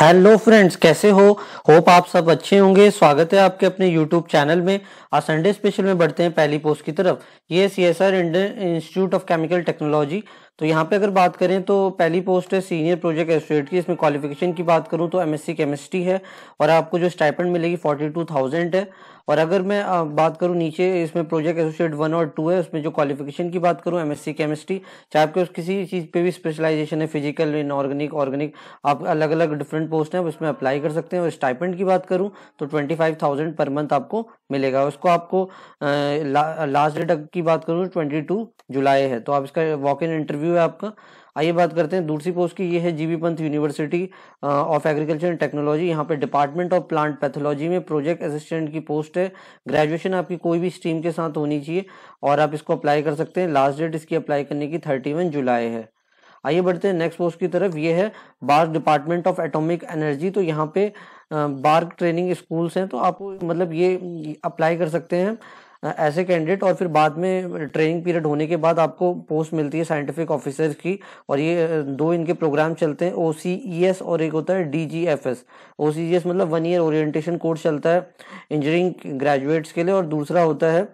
Hello friends कैसे हो hope आप सब अच्छे होंगे स्वागत है आपके अपने यूट्यूब चैनल में आज संडे स्पेशल में बढ़ते हैं पहली पोस्ट की तरफ ये C S R Indian Institute of Chemical Technology तो यहाँ पे अगर बात करें तो पहली पोस्ट है सीनियर प्रोजेक्ट एसोसिएट की इसमें क्वालिफिकेशन की बात करूँ तो एमएससी केमिस्ट्री है और आपको जो स्टाइपेंड मिलेगी फोर्टी टू थाउजेंड है और अगर मैं बात करूँ नीचे इसमें प्रोजेक्ट एसोसिएट वन और टू है उसमें जो क्वालिफिकेशन की बात करूँ एमएससी केमिस्ट्री चाहे आपके उस किसी चीज़ पे भी स्पेशलाइजेशन है फिजिकल इनऑर्गेनिक ऑर्गेनिक आप अलग अलग डिफरेंट पोस्ट हैं उसमें अप्लाई कर सकते हैं और स्टाइपेंड की बात करूँ तो ट्वेंटी फाइव थाउजेंड पर मंथ आपको मिलेगा उसको आपको लास्ट डेट की बात करूँ ट्वेंटी टू जुलाई है तो आप इसका वॉक इन इंटरव्यू इंटरव्यू है आपका आइए बात करते हैं दूसरी पोस्ट की ये है GB Pant university of agriculture and technology यहाँ पे डिपार्टमेंट ऑफ प्लांट पैथोलॉजी में प्रोजेक्ट असिस्टेंट की पोस्ट है ग्रेजुएशन आपकी कोई भी स्ट्रीम के साथ होनी चाहिए और आप इसको अप्लाई कर सकते हैं लास्ट डेट इसकी अप्लाई करने की थर्टी जुलाई है आइए बढ़ते हैं नेक्स्ट पोस्ट की तरफ ये है बार डिपार्टमेंट ऑफ एटोमिक एनर्जी तो यहाँ पे बार्क ट्रेनिंग स्कूल्स हैं तो आप मतलब ये अप्लाई कर सकते हैं ऐसे कैंडिडेट और फिर बाद में ट्रेनिंग पीरियड होने के बाद आपको पोस्ट मिलती है साइंटिफिक ऑफिसर की और ये दो इनके प्रोग्राम चलते हैं ओ e और एक होता है D G F S O मतलब वन ईयर ओरिएंटेशन कोर्स चलता है इंजीनियरिंग ग्रेजुएट्स के लिए और दूसरा होता है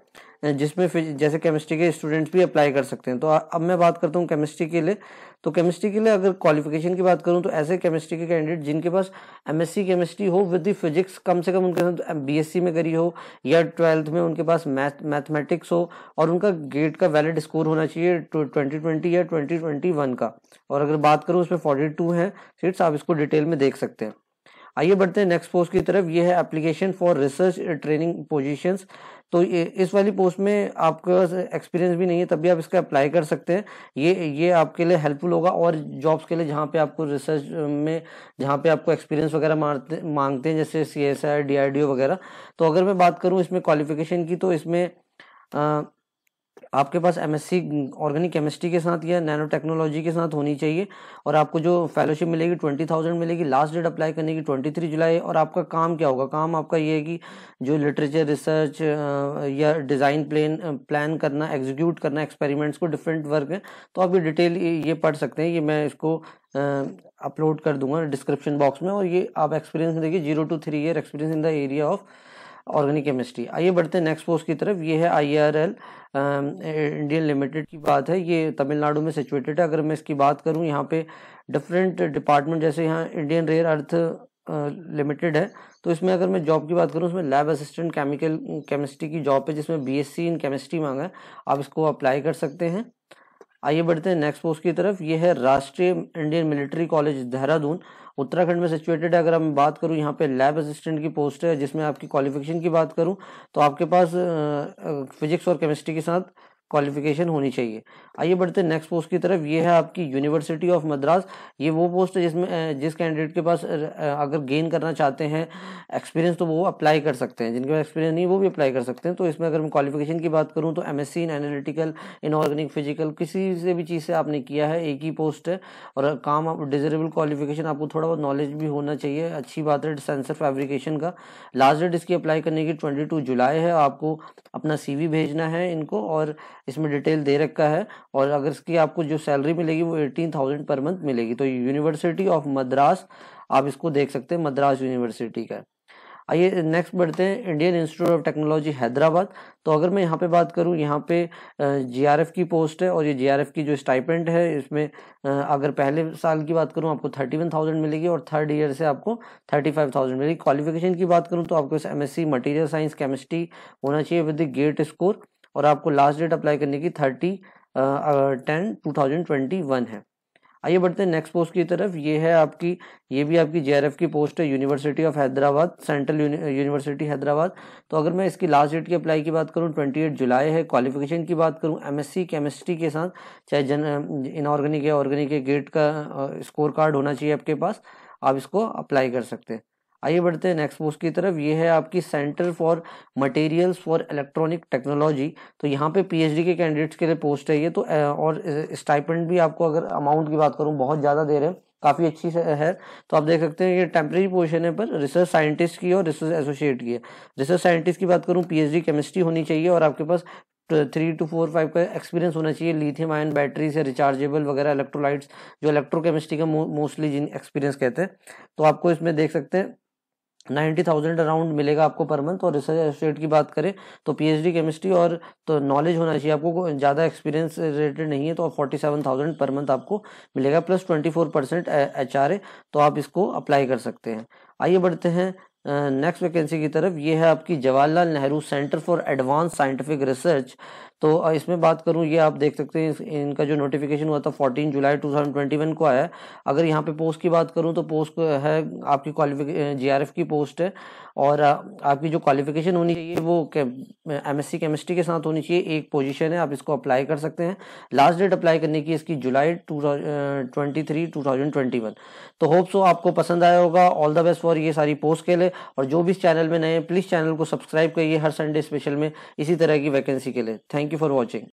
जिसमें जैसे केमिस्ट्री के स्टूडेंट्स भी अप्लाई कर सकते हैं तो अब मैं बात करता हूँ केमिस्ट्री के लिए तो केमिस्ट्री के लिए अगर क्वालिफिकेशन की बात करूँ तो ऐसे केमिस्ट्री के कैंडिडेट जिनके पास एम केमिस्ट्री हो विद फिजिक्स कम से कम उनके साथ बी में करी हो या ट्वेल्थ में उनके पास मैथ मैथमेटिक्स हो और उनका गेट का वैलिड स्कोर होना चाहिए ट्वेंटी ट्वेंटी या ट्वेंटी ट्वेंटी वन का और अगर बात करूँ उसमें फोर्टी टू है सीट्स आप इसको डिटेल में देख सकते हैं आइए बढ़ते हैं नेक्स्ट पोस्ट की तरफ ये है application for research training positions तो इस वाली पोस्ट में आपका एक्सपीरियंस भी नहीं है तब भी आप इसका अप्लाई कर सकते हैं ये ये आपके लिए हेल्पफुल होगा और जॉब्स के लिए जहाँ पे आपको रिसर्च में जहाँ पे आपको एक्सपीरियंस वगैरह मारते मांगते हैं जैसे C S I D D O वगैरह तो अगर मैं बात करूँ इसमें क्वालिफिकेशन की तो इसमें आ, आपके पास एम ऑर्गेनिक केमिस्ट्री के साथ या नैनो टेक्नोलॉजी के साथ होनी चाहिए और आपको जो फेलोशिप मिलेगी ट्वेंटी थाउजेंड मिलेगी लास्ट डेट अप्लाई करने की ट्वेंटी थ्री जुलाई और आपका काम क्या होगा काम आपका ये है कि जो लिटरेचर रिसर्च या डिज़ाइन प्लान प्लान करना एग्जीक्यूट करना एक्सपेरिमेंट्स को डिफरेंट वर्क है तो आप ये डिटेल ये पढ़ सकते हैं ये मैं इसको अपलोड कर दूंगा डिस्क्रिप्शन बॉक्स में और ये आप एक्सपीरियंस देखिए zero to three year experience in the area of organic chemistry आइए बढ़ते हैं नेक्स्ट पोस्ट की तरफ ये है I R L Indian Limited की बात है ये तमिलनाडु में सिचुएटेड है अगर मैं इसकी बात करूँ यहाँ पे डिफरेंट डिपार्टमेंट जैसे यहाँ इंडियन रेयर अर्थ लिमिटेड है तो इसमें अगर मैं जॉब की बात करूँ उसमें लैब असिस्टेंट केमिकल केमिस्ट्री की जॉब है जिसमें सी इन केमिस्ट्री मांगा है आप इसको अप्लाई कर सकते हैं आइए बढ़ते हैं नेक्स्ट पोस्ट की तरफ ये है Rashtriya Indian Military College Dehradun Uttarakhand में सिचुएटेड है अगर हम बात करूँ यहाँ पे लैब असिस्टेंट की पोस्ट है जिसमें आपकी क्वालिफिकेशन की बात करूँ तो आपके पास फिजिक्स और केमिस्ट्री के साथ क्वालिफिकेशन होनी चाहिए आइए बढ़ते हैं नेक्स्ट पोस्ट की तरफ ये है आपकी यूनिवर्सिटी ऑफ मद्रास ये वो पोस्ट है जिसमें जिस कैंडिडेट के पास अगर गेन करना चाहते हैं एक्सपीरियंस तो वो अप्लाई कर सकते हैं जिनके पास एक्सपीरियंस नहीं वो भी अप्लाई कर सकते हैं तो इसमें अगर मैं क्वालिफिकेशन की बात करूँ तो M in analytical inorganic physical किसी से भी चीज़ से आपने किया है एक ही पोस्ट है और काम आप डिजरेबल क्वालिफिकेशन आपको थोड़ा बहुत नॉलेज भी होना चाहिए अच्छी बात है सेंसर फैब्रिकेशन का लास्ट डेट इसकी अप्लाई करने की ट्वेंटी जुलाई है आपको अपना सी भेजना है इनको और इसमें डिटेल दे रखा है और अगर इसकी आपको जो सैलरी मिलेगी वो एटीन थाउजेंड पर मंथ मिलेगी तो यूनिवर्सिटी ऑफ मद्रास आप इसको देख सकते हैं मद्रास यूनिवर्सिटी का आइए नेक्स्ट बढ़ते हैं Indian Institute of Technology Hyderabad तो अगर मैं यहाँ पे बात करूँ यहाँ पे जीआरएफ की पोस्ट है और ये जीआरएफ की जो स्टाइपेंट है इसमें अगर पहले साल की बात करूँ आपको थर्टी वन थाउजेंड मिलेगी और थर्ड ईयर से आपको थर्टी फाइव थाउजेंड मिलेगी क्वालिफिकेशन की बात करूँ तो आपको M S material science chemistry होना चाहिए विद द गेट स्कोर और आपको लास्ट डेट अप्लाई करने की thirty ten two thousand twenty one है आइए बढ़ते हैं नेक्स्ट पोस्ट की तरफ ये है आपकी ये भी आपकी जे की पोस्ट है University of Hyderabad Central University Hyderabad तो अगर मैं इसकी लास्ट डेट की अप्लाई की बात करूँ ट्वेंटी एट जुलाई है क्वालिफिकेशन की बात करूँ एमएससी केमिस्ट्री के साथ चाहे जन इनऑर्गेनिक या ऑर्गेनिक के गेट का स्कोर कार्ड होना चाहिए आपके पास आप इसको अप्लाई कर सकते हैं आइए बढ़ते हैं नेक्स्ट पोस्ट की तरफ ये है आपकी Centre for Materials for Electronic Technology तो यहाँ पे पीएचडी के कैंडिडेट्स के लिए पोस्ट है ये तो और स्टाइपेंड भी आपको अगर अमाउंट की बात करूँ बहुत ज़्यादा दे रहे हैं काफ़ी अच्छी है तो आप देख सकते हैं ये टेम्प्रेरी पोजिशन है पर रिसर्च साइंटिस्ट की और रिसर्च एसोसिएट की है रिसर्च साइंटिस्ट की बात करूँ पी केमिस्ट्री होनी चाहिए और आपके पास थ्री टू फोर फाइव का एक्सपीरियंस होना चाहिए लिथियम आयन बैटरी से रिचार्जेबल वगैरह इलेक्ट्रोलाइट्स जो इलेक्ट्रोकेमिस्ट्री का मोस्टली जिन एक्सपीरियंस कहते हैं तो आपको इसमें देख सकते हैं नाइन्टी थाउजेंड अराउंड मिलेगा आपको पर मंथ और रिसर्च एसोसिएट की बात करें तो पीएचडी केमिस्ट्री और तो नॉलेज होना चाहिए आपको ज़्यादा एक्सपीरियंस रिलेटेड नहीं है तो फोर्टी सेवन थाउजेंड पर मंथ आपको मिलेगा plus twenty four percent H R A तो आप इसको अप्लाई कर सकते हैं आइए बढ़ते हैं नेक्स्ट वैकेंसी की तरफ ये है आपकी Jawaharlal Nehru Centre for Advance Scientific Research तो इसमें बात करूँ ये आप देख सकते हैं इनका जो नोटिफिकेशन हुआ था fourteen July two thousand twenty one को आया है अगर यहाँ पे पोस्ट की बात करूँ तो पोस्ट है आपकी क्वालिफिकेशन जी आर एफ की पोस्ट है और आपकी जो क्वालिफिकेशन होनी चाहिए वो एम एस केमिस्ट्री के साथ होनी चाहिए एक पोजीशन है आप इसको अप्लाई कर सकते हैं लास्ट डेट अप्लाई करने की इसकी July two twenty three two thousand twenty one तो होप सो आपको पसंद आया होगा ऑल द बेस्ट फॉर ये सारी पोस्ट के लिए और जो भी इस चैनल में नए हैं प्लीज़ चैनल को सब्सक्राइब करिए हर संडे स्पेशल में इसी तरह की वैकेंसी के लिए thank you you for watching.